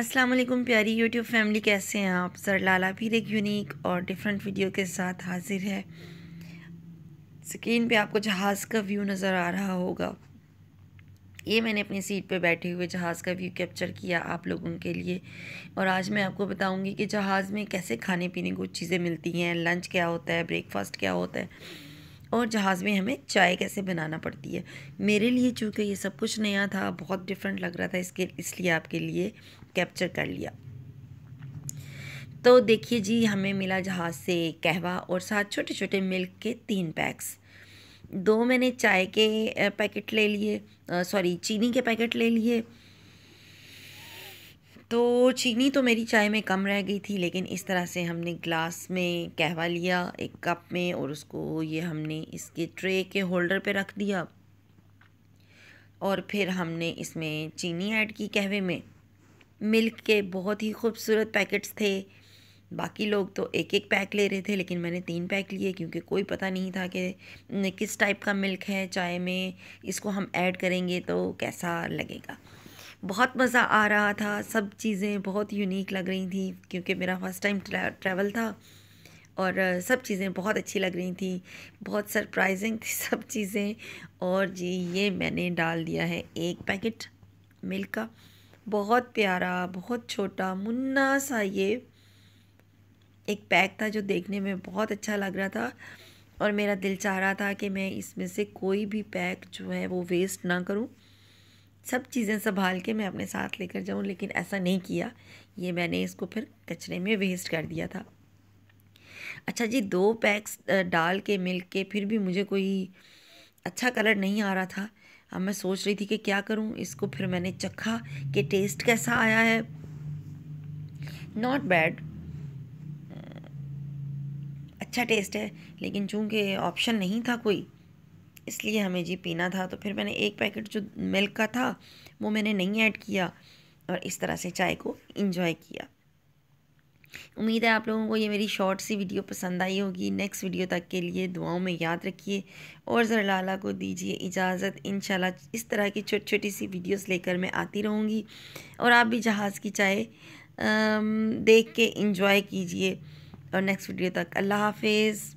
अस्सलाम वालेकुम प्यारी यूट्यूब फैमिली कैसे हैं आप सर लाला फिर एक यूनिक और डिफरेंट वीडियो के साथ हाजिर है स्क्रीन पे आपको जहाज़ का व्यू नज़र आ रहा होगा ये मैंने अपनी सीट पे बैठे हुए जहाज़ का व्यू कैप्चर किया आप लोगों के लिए और आज मैं आपको बताऊंगी कि जहाज़ में कैसे खाने पीने को चीज़ें मिलती हैं लंच क्या होता है ब्रेकफास्ट क्या होता है और जहाज़ में हमें चाय कैसे बनाना पड़ती है मेरे लिए चूँकि ये सब कुछ नया था बहुत डिफरेंट लग रहा था इसके इसलिए आपके लिए कैप्चर कर लिया तो देखिए जी हमें मिला जहाज़ से कहवा और साथ छोटे छोटे मिल्क के तीन पैक्स दो मैंने चाय के पैकेट ले लिए सॉरी चीनी के पैकेट ले लिए तो चीनी तो मेरी चाय में कम रह गई थी लेकिन इस तरह से हमने ग्लास में कहवा लिया एक कप में और उसको ये हमने इसके ट्रे के होल्डर पे रख दिया और फिर हमने इसमें चीनी ऐड की कहवे में मिल्क के बहुत ही खूबसूरत पैकेट्स थे बाकी लोग तो एक एक पैक ले रहे थे लेकिन मैंने तीन पैक लिए क्योंकि कोई पता नहीं था कि किस टाइप का मिल्क है चाय में इसको हम ऐड करेंगे तो कैसा लगेगा बहुत मज़ा आ रहा था सब चीज़ें बहुत यूनिक लग रही थी क्योंकि मेरा फर्स्ट टाइम ट्रैवल था और सब चीज़ें बहुत अच्छी लग रही थी बहुत सरप्राइजिंग थी सब चीज़ें और जी ये मैंने डाल दिया है एक पैकेट मिल्क का बहुत प्यारा बहुत छोटा मुन्ना सा ये एक पैक था जो देखने में बहुत अच्छा लग रहा था और मेरा दिल चाह रहा था कि मैं इसमें से कोई भी पैक जो है वो वेस्ट ना करूं सब चीज़ें संभाल के मैं अपने साथ लेकर जाऊँ लेकिन ऐसा नहीं किया ये मैंने इसको फिर कचरे में वेस्ट कर दिया था अच्छा जी दो पैक्स डाल के मिल के फिर भी मुझे कोई अच्छा कलर नहीं आ रहा था अब मैं सोच रही थी कि क्या करूं इसको फिर मैंने चखा कि टेस्ट कैसा आया है नॉट बैड अच्छा टेस्ट है लेकिन चूंकि ऑप्शन नहीं था कोई इसलिए हमें जी पीना था तो फिर मैंने एक पैकेट जो मिल्क का था वो मैंने नहीं ऐड किया और इस तरह से चाय को इन्जॉय किया उम्मीद है आप लोगों को ये मेरी शॉर्ट सी वीडियो पसंद आई होगी नेक्स्ट वीडियो तक के लिए दुआओं में याद रखिए और ज़रा लाला को दीजिए इजाज़त इन इस तरह की छोटी छोटी सी वीडियोस लेकर मैं आती रहूँगी और आप भी जहाज़ की चाय देख के इंजॉय कीजिए और नेक्स्ट वीडियो तक अल्लाह हाफिज़